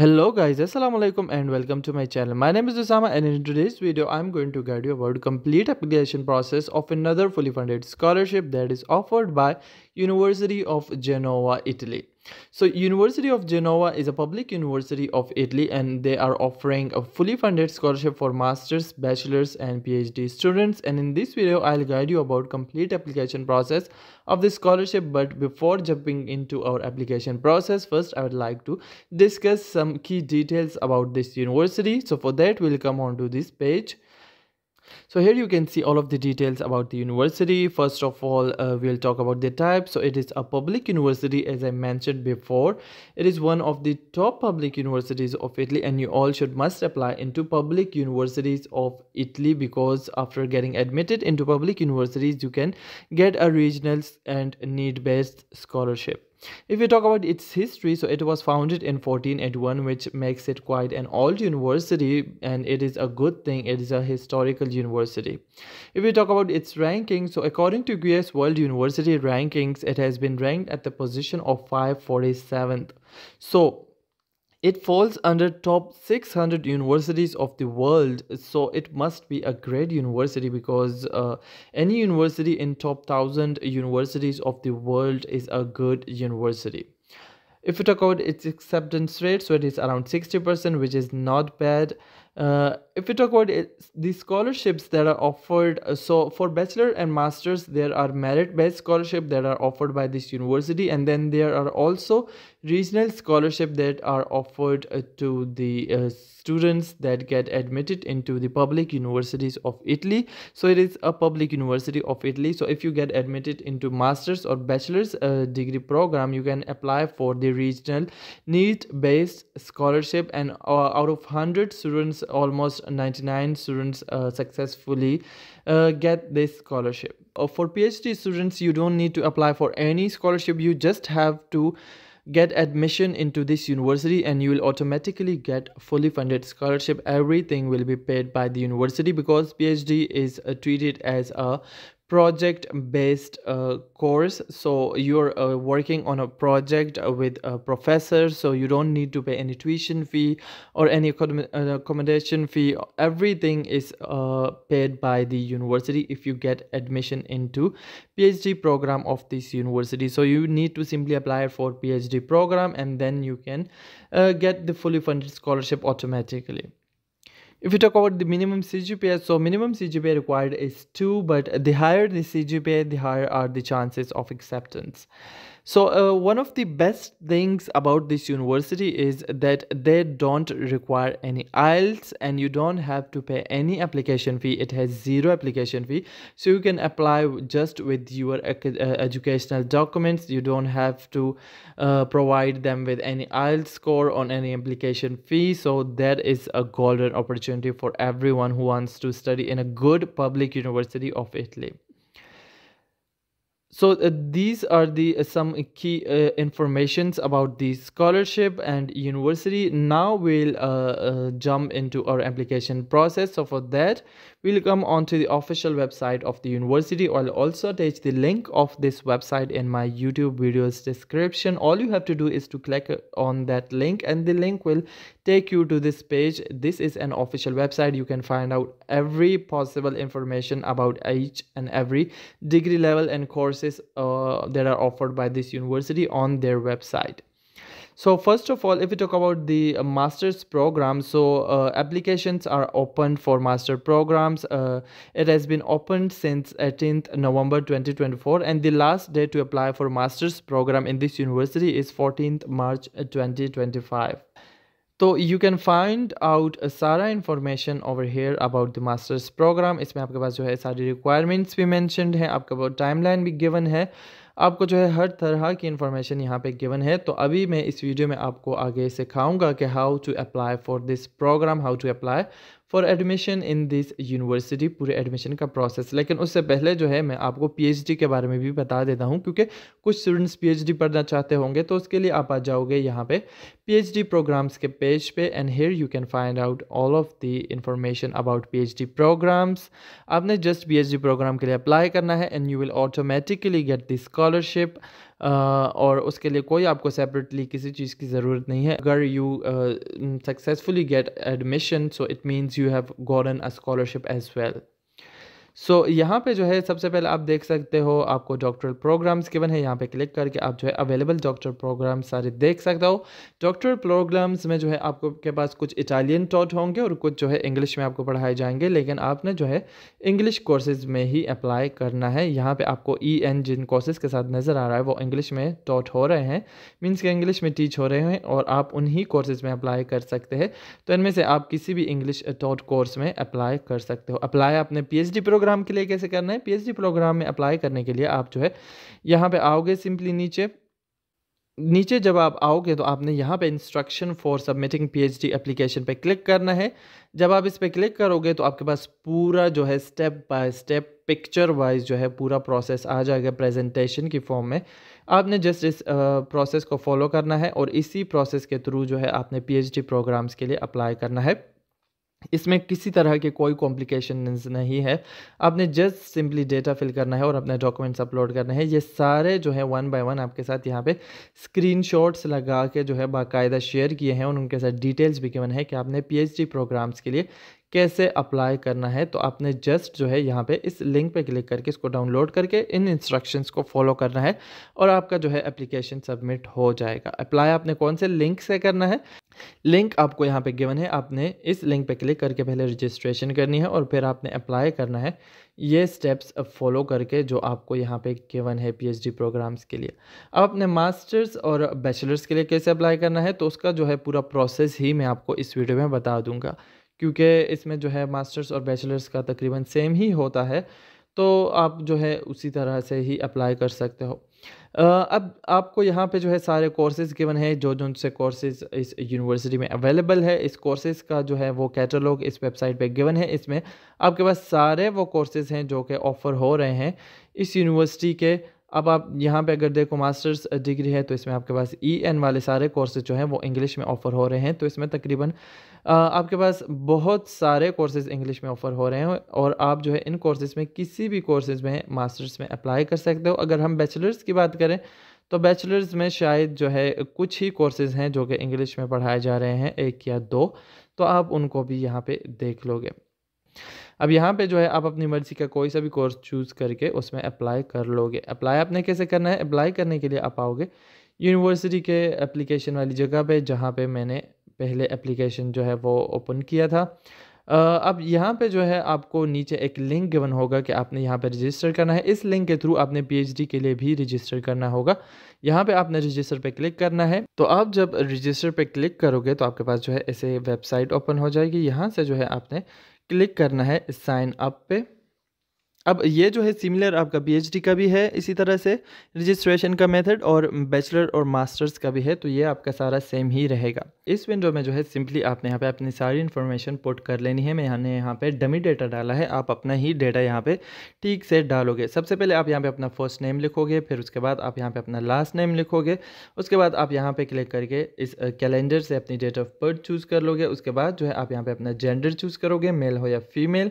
hello guys assalamu alaikum and welcome to my channel my name is Osama and in today's video i'm going to guide you about complete application process of another fully funded scholarship that is offered by university of genoa italy so University of Genoa is a public university of Italy and they are offering a fully funded scholarship for masters, bachelors and PhD students and in this video I'll guide you about complete application process of the scholarship but before jumping into our application process first I would like to discuss some key details about this university so for that we'll come on to this page so here you can see all of the details about the university. First of all, uh, we'll talk about the type. So it is a public university as I mentioned before. It is one of the top public universities of Italy and you all should must apply into public universities of Italy because after getting admitted into public universities, you can get a regional and need-based scholarship. If we talk about its history, so it was founded in 1481, which makes it quite an old university, and it is a good thing. It is a historical university. If we talk about its ranking, so according to QS World University rankings, it has been ranked at the position of 547th. So it falls under top 600 universities of the world, so it must be a great university because uh, any university in top 1000 universities of the world is a good university. If we talk about its acceptance rate, so it is around 60%, which is not bad. Uh, if we talk about the scholarships that are offered uh, so for bachelor and masters there are merit based scholarship that are offered by this university and then there are also regional scholarship that are offered uh, to the uh, students that get admitted into the public universities of Italy so it is a public university of Italy so if you get admitted into masters or bachelor's uh, degree program you can apply for the regional need based scholarship and uh, out of 100 students almost 99 students uh, successfully uh, get this scholarship uh, for phd students you don't need to apply for any scholarship you just have to get admission into this university and you will automatically get fully funded scholarship everything will be paid by the university because phd is uh, treated as a project based uh, course so you're uh, working on a project with a professor so you don't need to pay any tuition fee or any uh, accommodation fee everything is uh, paid by the university if you get admission into phd program of this university so you need to simply apply for phd program and then you can uh, get the fully funded scholarship automatically if we talk about the minimum CGPA, so minimum CGPA required is 2, but the higher the CGPA, the higher are the chances of acceptance. So, uh, one of the best things about this university is that they don't require any IELTS and you don't have to pay any application fee. It has zero application fee. So, you can apply just with your uh, educational documents. You don't have to uh, provide them with any IELTS score on any application fee. So, that is a golden opportunity for everyone who wants to study in a good public university of Italy so uh, these are the uh, some uh, key uh, informations about the scholarship and university now we'll uh, uh, jump into our application process so for that we'll come onto the official website of the university i'll also attach the link of this website in my youtube videos description all you have to do is to click on that link and the link will take you to this page this is an official website you can find out every possible information about each and every degree level and courses uh, that are offered by this university on their website so first of all if we talk about the uh, master's program so uh, applications are open for master programs uh, it has been opened since 18th november 2024 and the last day to apply for master's program in this university is 14th march uh, 2025 so you can find out सारा uh, information over here about the master's program. इसमें आपके पास जो है सारी requirements भी mentioned हैं आपके पास timeline भी given है आपको जो है हर तरह की इन्फॉर्मेशन यहाँ पे गिवन है तो अभी मैं इस वीडियो में आपको आगे सिखाऊंगा कि how to apply for this programme how to apply for admission in this university पूरे एडमिशन का प्रोसेस लेकिन उससे पहले जो है मैं आपको पी के बारे में भी बता देता हूँ क्योंकि कुछ स्टूडेंट्स पी पढ़ना चाहते होंगे तो उसके लिए आप आ जाओगे यहाँ पे पी प्रोग्राम्स के पेज पे and here you can find out all of the information about the programmes आपने जस्ट पी प्रोग्राम के लिए अप्लाई करना है and you will automatically get this scholarship और उसके लिए कोई आपको सेपरेटली किसी चीज़ की ज़रूरत नहीं है अगर you successfully get admission so it means you have gotten a scholarship as well so so, यहाँ पे जो है सबसे पहले आप देख सकते हो आपको डॉक्टरल प्रोग्राम्स गिवन है यहाँ पे क्लिक करके आप जो है अवेलेबल डॉक्टर प्रोग्राम सारे देख सकते हो डॉक्टर प्रोग्राम्स में जो है आपको के पास कुछ इटालियन टॉट होंगे और कुछ जो है इंग्लिश में आपको पढ़ाए जाएंगे लेकिन आपने जो है इंग्लिश कोर्सेज में ही अप्लाई करना है यहाँ पर आपको ई e एन जिन कोर्सेज के साथ नज़र आ रहा है वो इंग्लिश में टॉट हो रहे हैं मीन्स के इंग्लिश में टीच हो रहे हैं और आप उन्हीं कोर्सेज में अप्लाई कर सकते हैं तो इनमें से आप किसी भी इंग्लिश टॉट कोर्स में अप्लाई कर सकते हो अप्लाई आपने पी एच डी प्रोग्राम के लिए कैसे करना है पीएचडी प्रोग्राम में अप्लाई करने के लिए आप जो है यहाँ पे आओगे सिंपली नीचे नीचे जब आप आओगे तो आपने यहाँ पे instruction for submitting PhD application पे क्लिक करना है जब आप इस पर क्लिक करोगे तो आपके पास पूरा जो है step by step picture wise जो है पूरा प्रोसेस आ जाएगा प्रेजेंटेशन की फॉर्म में आपने जस्ट इस प्रोसेस को फॉलो करना है और इसी प्रोसेस के थ्रू जो है आपने पी प्रोग्राम्स के लिए अप्लाई करना है इसमें किसी तरह के कोई कॉम्प्लिकेशन नहीं है आपने जस्ट सिंपली डेटा फिल करना है और अपने डॉक्यूमेंट्स अपलोड करने हैं ये सारे जो है वन बाय वन आपके साथ यहाँ पे स्क्रीनशॉट्स लगा के जो है बाकायदा शेयर किए हैं और उनके साथ डिटेल्स भी गिवन है कि आपने पीएचडी प्रोग्राम्स के लिए कैसे अप्लाई करना है तो आपने जस्ट जो है यहाँ पे इस लिंक पे क्लिक करके इसको डाउनलोड करके इन इंस्ट्रक्शंस को फॉलो करना है और आपका जो है एप्लीकेशन सबमिट हो जाएगा अप्लाई आपने कौन से लिंक से करना है लिंक आपको यहाँ पे गिवन है आपने इस लिंक पे क्लिक करके पहले रजिस्ट्रेशन करनी है और फिर आपने अप्लाई करना है ये स्टेप्स फॉलो करके जो आपको यहाँ पे गिवन है पीएचडी प्रोग्राम्स के लिए अब अपने मास्टर्स और बैचलर्स के लिए कैसे अप्लाई करना है तो उसका जो है पूरा प्रोसेस ही मैं आपको इस वीडियो में बता दूंगा क्योंकि इसमें जो है मास्टर्स और बैचलर्स का तकरीबन सेम ही होता है तो आप जो है उसी तरह से ही अप्लाई कर सकते हो अब आपको यहाँ पे जो है सारे कोर्सेज़ गिवन है जो जो से कोर्सेज़ इस यूनिवर्सिटी में अवेलेबल है इस कोर्सेज़ का जो है वो कैटलॉग इस वेबसाइट पे गिवन है इसमें आपके पास सारे वो कोर्सेज़ हैं जो कि ऑफ़र हो रहे हैं इस यूनिवर्सिटी के अब आप यहाँ पे अगर देखो मास्टर्स डिग्री है तो इसमें आपके पास ई e एन वाले सारे कोर्सेज जो हैं वो इंग्लिश में ऑफ़र हो रहे हैं तो इसमें तकरीबन आपके पास बहुत सारे कोर्सेज इंग्लिश में ऑफ़र हो रहे हैं और आप जो है इन कोर्सेज़ में किसी भी कोर्सेज़ में मास्टर्स में अप्लाई कर सकते हो अगर हम बैचलर्स की बात करें तो बैचलर्स में शायद जो है कुछ ही कोर्सेज़ हैं जो कि इंग्लिश में पढ़ाए जा रहे हैं एक या दो तो आप उनको भी यहाँ पर देख लोगे अब यहाँ पे जो है आप अपनी मर्ज़ी का कोई सा भी कोर्स चूज़ करके उसमें अप्लाई कर लोगे अप्लाई आपने कैसे करना है अप्लाई करने के लिए आप आओगे यूनिवर्सिटी के एप्लीकेशन वाली जगह पे जहाँ पे मैंने पहले एप्लीकेशन जो है वो ओपन किया था अब यहाँ पे जो है आपको नीचे एक लिंक गिवन होगा कि आपने यहाँ पे रजिस्टर करना है इस लिंक के थ्रू आपने पीएचडी के लिए भी रजिस्टर करना होगा यहाँ पे आपने रजिस्टर पे क्लिक करना है तो आप जब रजिस्टर पे क्लिक करोगे तो आपके पास जो है ऐसे वेबसाइट ओपन हो जाएगी यहाँ से जो है आपने क्लिक करना है साइन अप पे अब ये जो है सिमिलर आपका पीएचडी का भी है इसी तरह से रजिस्ट्रेशन का मेथड और बैचलर और मास्टर्स का भी है तो ये आपका सारा सेम ही रहेगा इस विंडो में जो है सिंपली आपने यहाँ पे अपनी सारी इन्फॉर्मेशन पुट कर लेनी है मैंने यहाँ पे डमी डेटा डाला है आप अपना ही डेटा यहाँ पे ठीक से डालोगे सबसे पहले आप यहाँ पर अपना फर्स्ट नेम लिखोगे फिर उसके बाद आप यहाँ पर अपना लास्ट नेम लिखोगे उसके बाद आप यहाँ पर क्लिक करके इस कैलेंडर से अपनी डेट ऑफ बर्थ चूज़ कर लोगे उसके बाद जो है आप यहाँ पे अपना जेंडर चूज़ करोगे मेल हो या फीमेल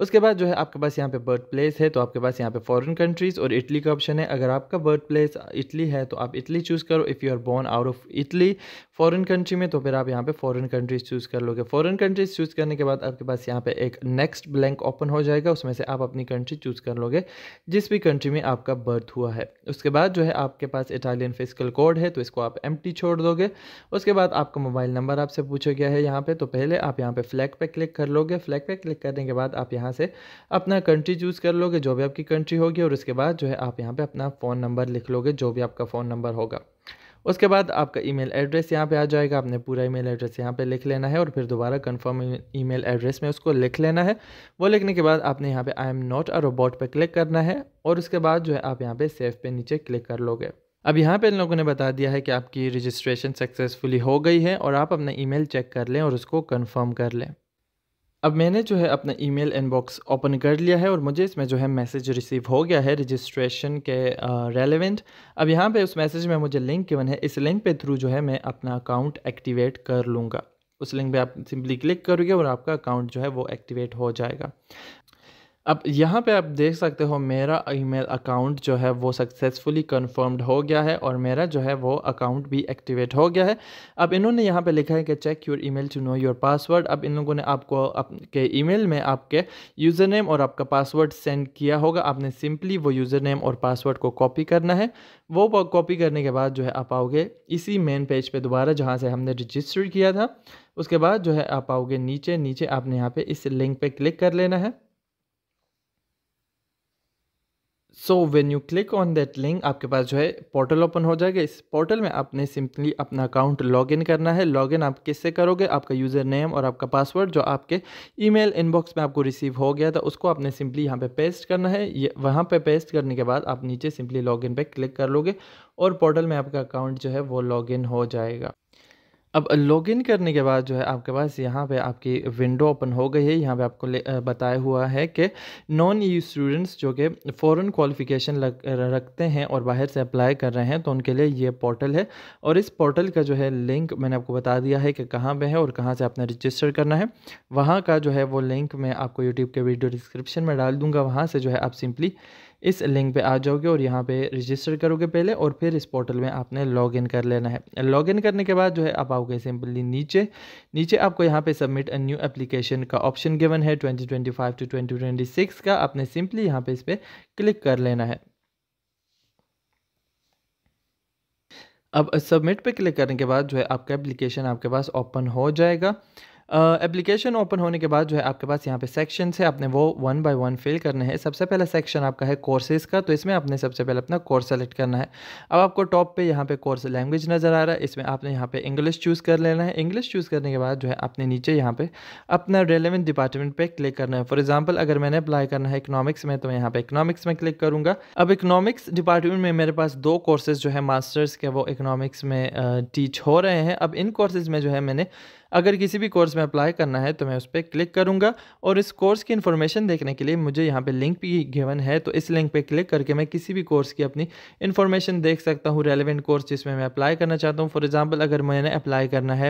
उसके बाद जो है आपके पास यहाँ पे बर्थ प्लेस है तो आपके पास यहाँ पे फॉरेन कंट्रीज़ और इटली का ऑप्शन है अगर आपका बर्थ प्लेस इटली है तो आप इटली चूज़ करो if you are born out of Italy foreign country में तो फिर आप यहाँ पे फॉरेन कंट्रीज़ चूज़ कर लोगे फॉरेन कंट्रीज़ चूज़ करने के बाद आपके पास यहाँ पे एक नेक्स्ट ब्लैंक ओपन हो जाएगा उसमें से आप अपनी कंट्री चूज़ कर लोगे जिस भी कंट्री में आपका बर्थ हुआ है उसके बाद जो है आपके पास इटालियन फिजिकल कोड है तो इसको आप एम छोड़ दोगे उसके बाद आपका मोबाइल नंबर आपसे पूछा गया है यहाँ पर तो पहले आप यहाँ पर फ्लैग पर क्लिक कर लोगे फ्लैग पर क्लिक करने के बाद आप यहाँ यहाँ से अपना कंट्री चूज़ कर लोगे जो भी आपकी कंट्री होगी और उसके बाद जो है आप यहाँ पर अपना फ़ोन नंबर लिख लोगे जो भी आपका फ़ोन नंबर होगा उसके बाद आपका ईमेल एड्रेस यहाँ पे आ जाएगा आपने पूरा ईमेल एड्रेस यहाँ पे लिख लेना है और फिर दोबारा कंफर्म ईमेल एड्रेस में उसको लिख लेना है वो लिखने के बाद आपने यहाँ पे I am not a robot पे क्लिक करना है और उसके बाद जो है आप यहाँ पे सेव पे नीचे क्लिक कर लोगे अब यहाँ पे इन लोगों ने बता दिया है कि आपकी रजिस्ट्रेशन सक्सेसफुली हो गई है और आप अपना ई चेक कर लें और उसको कन्फर्म कर लें अब मैंने जो है अपना ईमेल इनबॉक्स ओपन कर लिया है और मुझे इसमें जो है मैसेज रिसीव हो गया है रजिस्ट्रेशन के रेलेवेंट अब यहाँ पे उस मैसेज में मुझे लिंक केवन है इस लिंक पे थ्रू जो है मैं अपना अकाउंट एक्टिवेट कर लूँगा उस लिंक पे आप सिंपली क्लिक करोगे और आपका अकाउंट जो है वो एक्टिवेट हो जाएगा अब यहाँ पे आप देख सकते हो मेरा ईमेल अकाउंट जो है वो सक्सेसफुली कंफर्म्ड हो गया है और मेरा जो है वो अकाउंट भी एक्टिवेट हो गया है अब इन्होंने यहाँ पे लिखा है कि check your email to know your password अब इन लोगों ने आपको आपके ईमेल में आपके यूज़र नेम और आपका पासवर्ड सेंड किया होगा आपने सिंपली वो यूज़र नेम और पासवर्ड को कॉपी करना है वो कॉपी करने के बाद जो है आप आओगे इसी मेन पेज पर पे दोबारा जहाँ से हमने रजिस्टर किया था उसके बाद जो है आप आओगे नीचे नीचे आपने यहाँ पर इस लिंक पर क्लिक कर लेना है so when you click on that link आपके पास जो है पोर्टल ओपन हो जाएगा इस पोर्टल में आपने सिंपली अपना अकाउंट लॉगिन करना है लॉगिन आप किससे करोगे आपका यूज़र नेम और आपका पासवर्ड जो आपके ईमेल इनबॉक्स में आपको रिसीव हो गया था उसको आपने सिंपली यहाँ पे पेस्ट करना है ये वहाँ पे पेस्ट करने के बाद आप नीचे सिंपली लॉगिन पे क्लिक कर लोगे और पोर्टल में आपका अकाउंट जो है वो लॉगिन हो जाएगा अब लॉगिन करने के बाद जो है आपके पास यहाँ पे आपकी विंडो ओपन हो गई है यहाँ पे आपको बताया हुआ है कि नॉन ई स्टूडेंट्स जो कि फ़ौरन क्वालिफिकेशन रखते हैं और बाहर से अप्लाई कर रहे हैं तो उनके लिए ये पोर्टल है और इस पोर्टल का जो है लिंक मैंने आपको बता दिया है कि कहाँ पे है और कहाँ से आपने रजिस्टर करना है वहाँ का जो है वो लिंक मैं आपको यूट्यूब के वीडियो डिस्क्रिप्शन में डाल दूँगा वहाँ से जो है आप सिंपली इस लिंक पे आ जाओगे और यहाँ पे रजिस्टर करोगे पहले और फिर इस पोर्टल में आपने लॉगिन कर लेना है लॉगिन करने के बाद जो है आप आओगे सिंपली नीचे नीचे आपको यहाँ पे सबमिट अ न्यू एप्लीकेशन का ऑप्शन गिवन है 2025 टू 2026 का आपने सिंपली यहाँ पे इस पर क्लिक कर लेना है अब सबमिट पे क्लिक करने के बाद जो है आपका एप्लीकेशन आपके पास ओपन हो जाएगा एप्लीकेशन ओपन होने के बाद जो है आपके पास यहाँ पे सेक्शन है आपने वो वन बाय वन फिल करने हैं सबसे पहला सेक्शन आपका है कोर्सेज का तो इसमें आपने सबसे पहले अपना कोर्स सेलेक्ट करना है अब आपको टॉप पे यहाँ पे कोर्स लैंग्वेज नज़र आ रहा है इसमें आपने यहाँ पे इंग्लिश चूज़ कर लेना है इंग्लिश चूज़ करने के बाद जो है आपने नीचे यहाँ पर अपना रेलिवेंट डिपार्टमेंट पर क्लिक करना है फॉर एग्जाम्पल अगर मैंने अप्लाई करना है इकनॉमिक्स में तो मैं यहाँ पर इकनॉमिक्स में क्लिक करूँगा अब इकनॉमिक्स डिपार्टमेंट में मेरे पास दो कोर्सेज जो है मास्टर्स के वो इकनॉमिक्स में टीच हो रहे हैं अब इन कोर्सेज में जो है मैंने अगर किसी भी कोर्स में अप्लाई करना है तो मैं उस पर क्लिक करूँगा और इस कोर्स की इन्फॉर्मेशन देखने के लिए मुझे यहाँ पर लिंक भी गिवन है तो इस लिंक पर क्लिक करके मैं किसी भी कोर्स की अपनी इन्फॉर्मेशन देख सकता हूँ रेलिवेंट कोर्स जिसमें मैं अप्लाई करना चाहता हूँ फॉर एग्ज़ाम्पल अगर मैंने अप्लाई करना है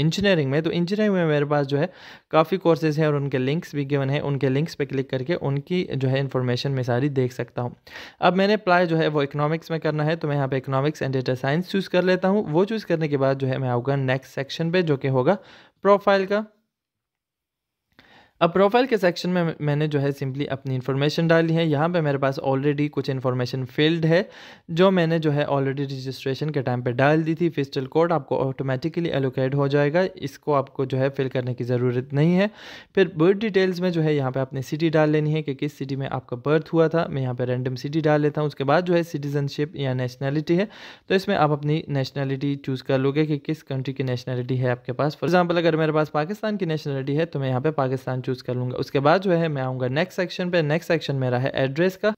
इंजीनियरिंग में तो इंजीनियरिंग में मेरे पास जो है काफ़ी कोर्सेज़ हैं और उनके लिंक्स भी गिवन है उनके लिंक्स पर क्लिक करके उनकी जो है इन्फॉर्मेशन मैं सारी देख सकता हूँ अब मैंने अप्लाई जो है वो इकोनॉमिक्स में करना है तो मैं यहाँ पर economics and data science choose कर लेता हूँ वो चूज़ करने के बाद जो है मैं आऊँगा नेक्स्ट सेक्शन पर जो कि होगा प्रोफाइल का अब प्रोफाइल के सेक्शन में मैंने जो है सिंपली अपनी इन्फॉर्मेशन डाली है यहाँ पे मेरे पास ऑलरेडी कुछ इन्फॉर्मेशन फील्ड है जो मैंने जो है ऑलरेडी रजिस्ट्रेशन के टाइम पे डाल दी थी फिस्टल कोड आपको ऑटोमेटिकली एलोकेट हो जाएगा इसको आपको जो है फिल करने की ज़रूरत नहीं है फिर बर्थ डिटेल्स में जो है यहाँ पर आपने सिटी डाल लेनी है कि किस सिटी में आपका बर्थ हुआ था मैं यहाँ पर रेंडम सिटी डाल लेता हूँ उसके बाद जो है सिटीजनशिप या नेशनैलिटी है तो इसमें आप अपनी नेशनैलिटी चूज़ कर लोगे कि किस कंट्री की नेशनैलिटी है आपके पास फॉर एग्जाम्पल अगर मेरे पास पाकिस्तान की नेशनैलिटी है तो मैं यहाँ पर पाकिस्तान चूज़ कर लूँगा उसके बाद जो है मैं आऊँगा नेक्स्ट सेक्शन पे नेक्स्ट सेक्शन मेरा है एड्रेस का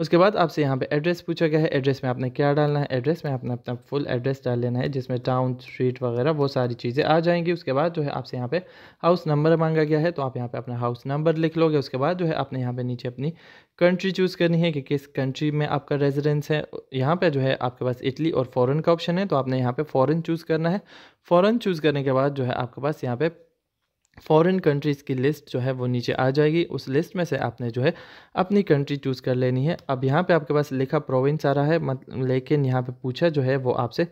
उसके बाद आपसे यहाँ पे एड्रेस पूछा गया है एड्रेस में आपने क्या डालना है एड्रेस में आपने अपना फुल एड्रेस डाल लेना है जिसमें टाउन स्ट्रीट वगैरह वो सारी चीज़ें आ जाएंगी उसके बाद जो है आपसे यहाँ पे हाउस नंबर मांगा गया है तो आप यहाँ पे अपना हाउस नंबर लिख लोगे उसके बाद जो है आपने यहाँ पे नीचे अपनी कंट्री चूज़ करनी है कि किस कंट्री में आपका रेजिडेंस है यहाँ पर जो है आपके पास इटली और फ़ॉरन का ऑप्शन है तो आपने यहाँ पर फ़ॉरन चूज़ करना है फ़ॉरन चूज़ करने के बाद जो है आपके पास यहाँ पर फॉरेन कंट्रीज़ की लिस्ट जो है वो नीचे आ जाएगी उस लिस्ट में से आपने जो है अपनी कंट्री चूज़ कर लेनी है अब यहाँ पे आपके पास लिखा प्रोविंस आ रहा है मत लेकिन यहाँ पे पूछा जो है वो आपसे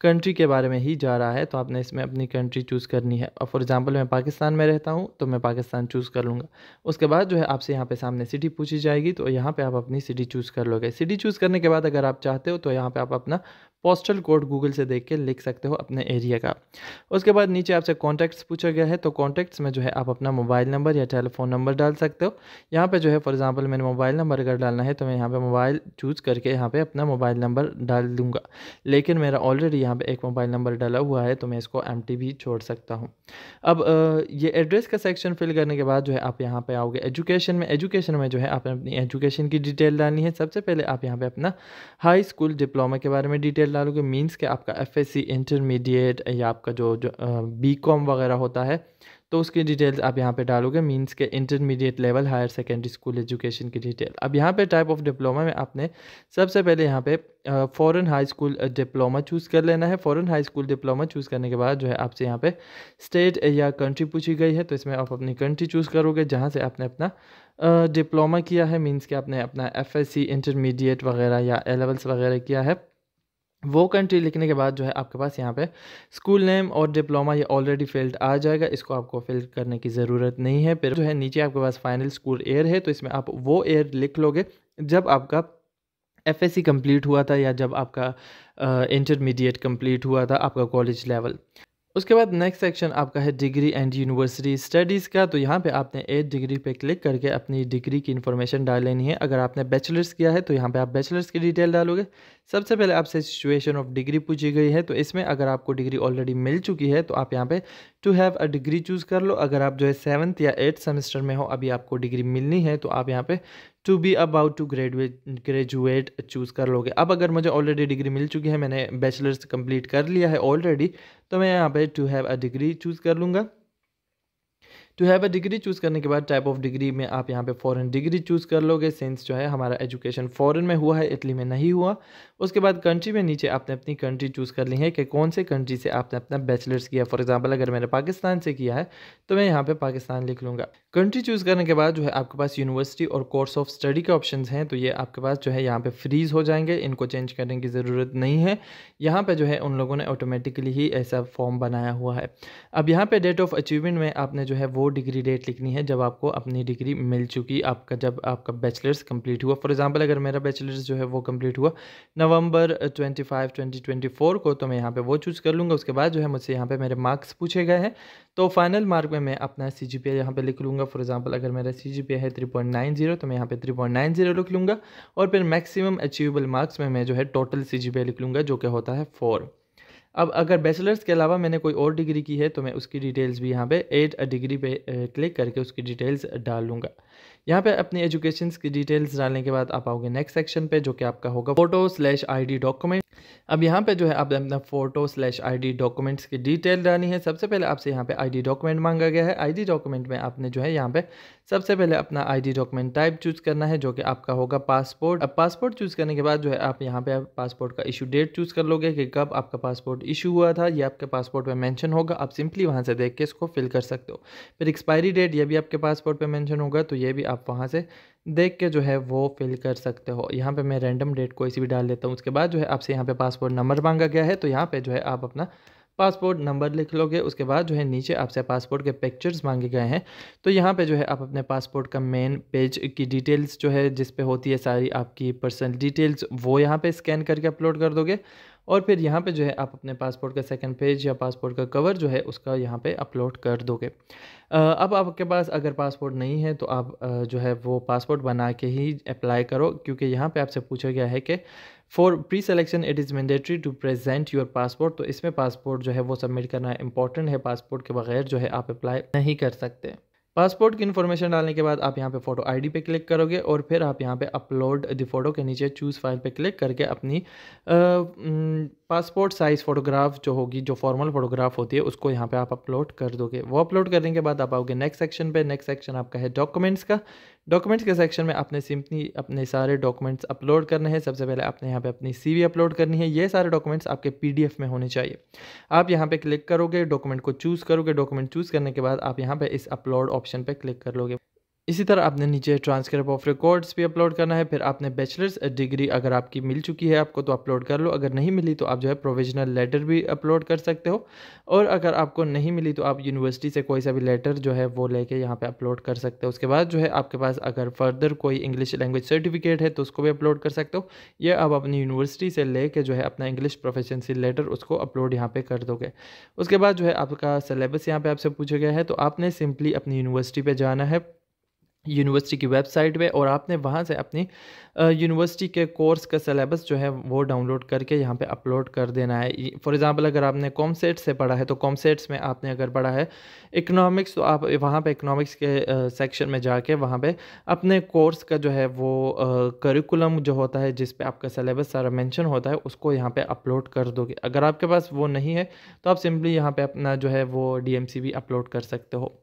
कंट्री के बारे में ही जा रहा है तो आपने इसमें अपनी कंट्री चूज़ करनी है और फॉर एग्जांपल मैं पाकिस्तान में रहता हूँ तो मैं पाकिस्तान चूज़ कर लूँगा उसके बाद जो है आपसे यहाँ पे सामने सिटी पूछी जाएगी तो यहाँ पे आप अपनी सिटी चूज़ कर लोगे सिटी चूज़ करने के बाद अगर आप चाहते हो तो यहाँ पे आप अपना पोस्टल कोड गूगल से देख के लिख सकते हो अपने एरिया का उसके बाद नीचे आपसे कॉन्टैक्ट्स पूछा गया है तो कॉन्टैक्ट्स में जो है आप अपना मोबाइल नंबर या टेलीफोन नंबर डाल सकते हो यहाँ पे जो है फॉर एग्जांपल मैंने मोबाइल नंबर अगर डालना है तो मैं यहाँ पे मोबाइल चूज़ करके यहाँ पे अपना मोबाइल नंबर डाल दूँगा लेकिन मेरा ऑलरेडी यहाँ पर एक मोबाइल नंबर डाला हुआ है तो मैं इसको एम भी छोड़ सकता हूँ अब ये एड्रेस का सेक्शन फिल करने के बाद जो है आप यहाँ पर आओगे एजुकेशन में एजुकेशन में जो है आपने अपनी एजुकेशन की डिटेल डालनी है सबसे पहले आप यहाँ पर अपना हाई स्कूल डिप्लोमा के बारे में डिटेल ग्रेड ला लोगे मीन्स के आपका एफ इंटरमीडिएट या आपका जो जो बी कॉम वगैरह होता है तो उसकी डिटेल्स आप यहाँ पे डालोगे मींस के intermediate level higher secondary school education की डिटेल अब यहाँ पे टाइप ऑफ डिप्लोमा में आपने सबसे पहले यहाँ पे foreign high school diploma choose कर लेना है foreign high school diploma choose करने के बाद जो है आपसे यहाँ पे स्टेट या कंट्री पूछी गई है तो इसमें आप अपनी कंट्री चूज़ करोगे जहाँ से आपने अपना डिप्लोमा किया है मीन्स कि आपने अपना एफ इंटरमीडिएट वगैरह या ए लेवल्स वगैरह किया है वो कंट्री लिखने के बाद जो है आपके पास यहाँ पे स्कूल नेम और डिप्लोमा ये ऑलरेडी फिल्ड आ जाएगा इसको आपको फिल करने की ज़रूरत नहीं है फिर जो है नीचे आपके पास फाइनल स्कूल एयर है तो इसमें आप वो एयर लिख लोगे जब आपका एफ एस कंप्लीट हुआ था या जब आपका इंटरमीडिएट कंप्लीट हुआ था आपका कॉलेज लेवल उसके बाद नेक्स्ट सेक्शन आपका है डिग्री एंड यूनिवर्सिटी स्टडीज़ का तो यहाँ पे आपने एट डिग्री पे क्लिक करके अपनी डिग्री की इन्फॉर्मेशन डाल लेनी है अगर आपने बैचलर्स किया है तो यहाँ पे आप बैचलर्स की डिटेल डालोगे सबसे पहले आपसे सिचुएशन ऑफ डिग्री पूछी गई है तो इसमें अगर आपको डिग्री ऑलरेडी मिल चुकी है तो आप यहाँ पर to have a degree choose कर लो अगर आप जो है सेवन्थ या एट्थ सेमेस्टर में हो अभी आपको डिग्री मिलनी है तो आप यहाँ पर to be about to graduate graduate choose कर लोगे अब अगर मुझे ऑलरेडी डिग्री मिल चुकी है मैंने बैचलर्स कंप्लीट कर लिया है ऑलरेडी तो मैं यहाँ पे to have a degree choose कर लूँगा to have a degree choose करने के बाद टाइप ऑफ डिग्री में आप यहाँ पे फॉरेन डिग्री चूज़ कर लोगे सेंस जो है हमारा एजुकेशन फॉरेन में हुआ है इटली में नहीं हुआ उसके बाद कंट्री में नीचे आपने अपनी कंट्री चूज़ कर ली है कि कौन से कंट्री से आपने अपना बैचलर्स किया फॉर एग्जाम्पल अगर मैंने पाकिस्तान से किया है तो मैं यहाँ पर पाकिस्तान लिख लूँगा कंट्री चूज़ करने के बाद जो है आपके पास यूनिवर्सिटी और कोर्स ऑफ स्टडी के ऑप्शन हैं तो ये आपके पास जो है यहाँ पर फ्रीज़ हो जाएंगे इनको चेंज करने की ज़रूरत नहीं है यहाँ पर जो है उन लोगों ने ऑटोमेटिकली ही ऐसा फॉर्म बनाया हुआ है अब यहाँ पर डेट ऑफ अचीवमेंट में आपने जो है वो डिग्री डेट लिखनी है जब आपको अपनी डिग्री मिल चुकी आपका जब आपका बैचलर्स कंप्लीट हुआ फॉर एग्जांपल अगर मेरा बैचलर्स जो है वो कंप्लीट हुआ नवंबर 25 2024 को तो मैं यहाँ पे वो चूज़ कर लूँगा उसके बाद जो है मुझसे यहाँ पे मेरे मार्क्स पूछे गए हैं तो फाइनल मार्क में मैं अपना सी जी यहाँ पे लिख लूँगा फॉर एग्जाम्पल अगर मेरा सी जी है थ्री तो मैं यहाँ पर थ्री लिख लूँगा और फिर मैक्सिमम अचीवेबल मार्क्स में मैं जो है टोटल सी जी लिख लूँगा जो कि होता है फोर अब अगर बैचलर्स के अलावा मैंने कोई और डिग्री की है तो मैं उसकी डिटेल्स भी यहाँ पे एड अ डिग्री पे क्लिक करके उसकी डिटेल्स डाल लूँगा यहाँ पे अपनी एजुकेशन की डिटेल्स डालने के बाद आप आओगे नेक्स्ट सेक्शन पे जो कि आपका होगा फोटो स्लैश आई डॉक्यूमेंट अब यहाँ पे जो है आप अपना फोटो स्लैश आईडी डॉक्यूमेंट्स की डिटेल डालनी है सबसे पहले आपसे यहाँ पे आईडी डॉक्यूमेंट मांगा गया है आईडी डॉक्यूमेंट में आपने जो है यहाँ पे सबसे पहले अपना आईडी डॉक्यूमेंट टाइप चूज़ करना है जो कि आपका होगा पासपोर्ट अब पासपोर्ट चूज़ करने के बाद जो है आप यहाँ पे पासपोर्ट का इशू डेट चूज़ कर लोगे कि कब आपका पासपोर्ट इशू हुआ था यह आपके पासपोर्ट में मैंशन होगा आप सिंपली वहाँ से देख के इसको फिल कर सकते हो फिर एक्सपायरी डेट यह भी आपके पासपोर्ट पर मैंशन होगा तो ये भी आप वहाँ से देख के जो है वो फिल कर सकते हो यहाँ पे मैं रैंडम डेट कोई सी भी डाल लेता हूँ उसके बाद जो है आपसे यहाँ पे पासपोर्ट नंबर मांगा गया है तो यहाँ पे जो है आप अपना पासपोर्ट नंबर लिख लोगे उसके बाद जो है नीचे आपसे पासपोर्ट के पिक्चर्स मांगे गए हैं तो यहाँ पे जो है आप अपने पासपोर्ट का मेन पेज की डिटेल्स जो है जिस पे होती है सारी आपकी पर्सनल डिटेल्स वो यहाँ पे स्कैन करके अपलोड कर दोगे और फिर यहाँ पे जो है आप अपने पासपोर्ट का सेकंड पेज या पासपोर्ट का कवर जो है उसका यहाँ पे अपलोड कर दोगे अब आपके पास अगर पासपोर्ट नहीं है तो आप जो है वो पासपोर्ट बना के ही अप्लाई करो क्योंकि यहाँ पे आपसे पूछा गया है कि for preselection it is mandatory to present your passport तो इसमें पासपोर्ट जो है वो सबमिट करना इंपॉर्टेंट है पासपोर्ट के बगैर जो है आप अप्लाई नहीं कर सकते पासपोर्ट की इन्फॉर्मेशन डालने के बाद आप यहाँ पे फोटो आईडी पे क्लिक करोगे और फिर आप यहाँ पे अपलोड द फोटो के नीचे चूज़ फाइल पे क्लिक करके अपनी पासपोर्ट साइज़ फोटोग्राफ जो होगी जो फॉर्मल फोटोग्राफ होती है उसको यहाँ पे आप अपलोड कर दोगे वो अपलोड करने के बाद आप आओगे नेक्स्ट सेक्शन पे नेक्स्ट सेक्शन आपका है डॉक्यूमेंट्स का डॉक्यूमेंट्स के सेक्शन में आपने सिंपली अपने सारे डॉक्यूमेंट्स अपलोड करने हैं सबसे पहले आपने यहाँ पे अपनी सीवी अपलोड करनी है ये सारे डॉक्यूमेंट्स आपके पीडीएफ में होने चाहिए आप यहाँ पे क्लिक करोगे डॉक्यूमेंट को चूज़ करोगे डॉक्यूमेंट चूज़ करने के बाद आप यहाँ पे इस अपलोड ऑप्शन पे क्लिक कर लोगे इसी तरह आपने नीचे ट्रांसक्रिप्ट ऑफ रिकॉर्ड्स भी अपलोड करना है फिर आपने बैचलर्स डिग्री अगर आपकी मिल चुकी है आपको तो अपलोड कर लो अगर नहीं मिली तो आप जो है प्रोविजनल लेटर भी अपलोड कर सकते हो और अगर आपको नहीं मिली तो आप यूनिवर्सिटी से कोई सा भी लेटर जो है वो लेके यहाँ पे अपलोड कर सकते हो उसके बाद जो है आपके पास अगर फर्दर कोई इंग्लिश लैंग्वेज सर्टिफिकेट है तो उसको भी अपलोड कर सकते हो या आप अपनी यूनिवर्सिटी से ले जो है अपना इंग्लिश प्रोफेशनसी लेटर उसको अपलोड यहाँ पर कर दोगे उसके बाद जो है आपका सिलेबस यहाँ पर आपसे पूछा गया है तो आपने सिंपली अपनी यूनिवर्सिटी पर जाना है यूनिवर्सिटी की वेबसाइट पे और आपने वहाँ से अपनी यूनिवर्सिटी के कोर्स का सिलेबस जो है वो डाउनलोड करके यहाँ पे अपलोड कर देना है फॉर एग्जांपल अगर आपने कॉमसेट से पढ़ा है तो कॉमसेट्स में आपने अगर पढ़ा है इकोनॉमिक्स तो आप वहाँ पे इकोनॉमिक्स के सेक्शन में जाके वहाँ पे अपने कोर्स का जो है वो करिकुलम जो होता है जिस आपका सिलेबस सारा मैंशन होता है उसको यहाँ पर अपलोड कर दोगे अगर आपके पास वो नहीं है तो आप सिंपली यहाँ पर अपना जो है वो डी भी अपलोड कर सकते हो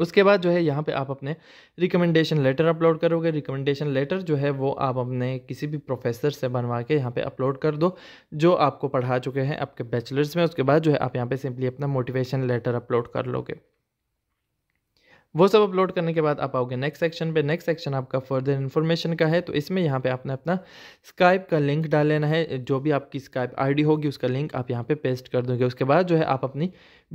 उसके बाद जो है यहाँ पे आप अपने रिकमेंडेशन लेटर अपलोड करोगे रिकमेंडेशन लेटर जो है वो आप अपने किसी भी प्रोफेसर से बनवा के यहाँ पे अपलोड कर दो जो आपको पढ़ा चुके हैं आपके बैचलर्स में उसके बाद जो है आप यहाँ पे सिंपली अपना मोटिवेशन लेटर अपलोड कर लोगे वो सब अपलोड करने के बाद आप आओगे नेक्स्ट सेक्शन पे नेक्स्ट सेक्शन आपका फर्दर इन्फॉर्मेशन का है तो इसमें यहाँ पे आपने अपना स्काइप का लिंक डाल लेना है जो भी आपकी स्काइप आईडी होगी उसका लिंक आप यहाँ पे पेस्ट कर दोगे उसके बाद जो है आप अपनी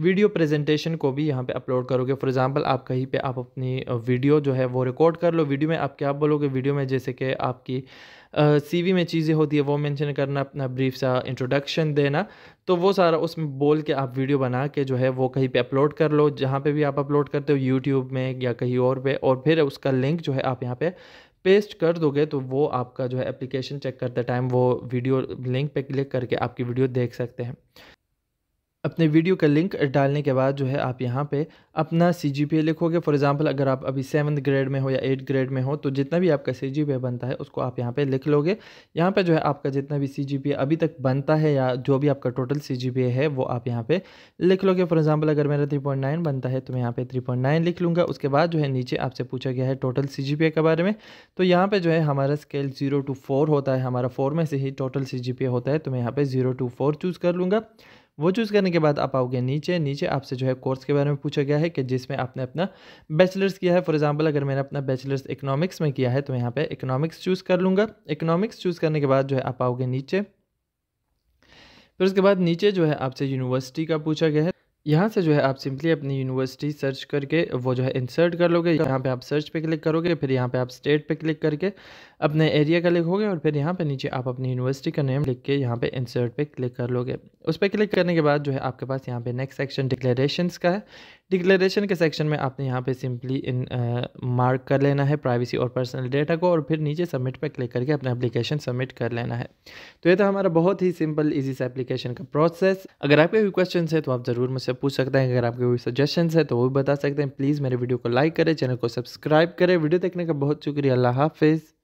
वीडियो प्रेजेंटेशन को भी यहाँ पे अपलोड करोगे फॉर एग्जाम्पल आप कहीं पर आप अपनी वीडियो जो है वो रिकॉर्ड कर लो वीडियो में आप क्या बोलोगे वीडियो में जैसे कि आपकी सी वी में चीज़ें होती है वो मैंशन करना अपना ब्रीफ सा इंट्रोडक्शन देना तो वो सारा उसमें बोल के आप वीडियो बना के जो है वो कहीं पे अपलोड कर लो जहाँ पे भी आप अपलोड करते हो यूट्यूब में या कहीं और पे और फिर उसका लिंक जो है आप यहाँ पे पेस्ट कर दोगे तो वो आपका जो है एप्लीकेशन चेक करते टाइम वो वीडियो लिंक पे क्लिक करके आपकी वीडियो देख सकते हैं अपने वीडियो का लिंक डालने के बाद जो है आप यहाँ पे अपना सी जी पी लिखोगे फॉर एग्ज़ाम्पल अगर आप अभी सेवन्थ ग्रेड में हो या एट्थ ग्रेड में हो तो जितना भी आपका सी जी पी बनता है उसको आप यहाँ पे लिख लोगे यहाँ पे जो है आपका जितना भी सी जी पी अभी तक बनता है या जो भी आपका टोटल सी जी पी है वो आप यहाँ पे लिख लोगे फॉर एग्ज़ाम्पल अगर मेरा थ्री पॉइंट नाइन बनता है तो मैं यहाँ पे थ्री पॉइंट नाइन लिख लूँगा उसके बाद जो है नीचे आपसे पूछा गया है टोटल सी जी पी के बारे में तो यहाँ पर जो है हमारा स्केल जीरो टू फोर होता है हमारा फोर में से ही टोटल सी जी पी होता है तो मैं यहाँ पर जीरो टू फोर चूज़ कर लूँगा वो चूज़ करने के बाद आप आओगे नीचे नीचे आपसे जो है कोर्स के बारे में पूछा गया है कि जिसमें आपने अपना बैचलर्स किया है फॉर एग्जांपल अगर मैंने अपना बैचलर्स इकोनॉमिक्स में किया है तो यहाँ पे इकोनॉमिक्स चूज़ कर लूँगा इकोनॉमिक्स चूज़ करने के बाद जो है आप आओगे नीचे फिर उसके बाद नीचे जो है आपसे यूनिवर्सिटी का पूछा गया है यहाँ से जो है आप सिंपली अपनी यूनिवर्सिटी सर्च करके वो जो है इंसर्ट कर लोगे यहाँ पे आप सर्च पे क्लिक करोगे फिर यहाँ पे आप स्टेट पे क्लिक करके अपने एरिया का लिखोगे और फिर यहाँ पे नीचे आप अपनी यूनिवर्सिटी का नेम लिख के यहाँ पे इंसर्ट पे क्लिक कर लोगे उस पर क्लिक करने के बाद जो है आपके पास यहाँ पे नेक्स्ट सेक्शन डिक्लेरेशन का है डिक्लेरेशन के सेक्शन में आपने यहाँ पे सिंपली इन मार्क कर लेना है प्राइवेसी और पर्सनल डेटा को और फिर नीचे सबमिट पर क्लिक करके अपना एप्लीकेशन सबमिट कर लेना है तो ये था हमारा बहुत ही सिंपल इजी से एप्लीकेशन का प्रोसेस अगर आपके कोई क्वेश्चन है तो आप ज़रूर मुझसे पूछ सकते हैं अगर आपके कोई सजेशन है तो वो भी बता सकते हैं प्लीज़ मेरे वीडियो को लाइक करें चैनल को सब्सक्राइब करें वीडियो देखने का बहुत शुक्रिया अल्लाह हाफिज़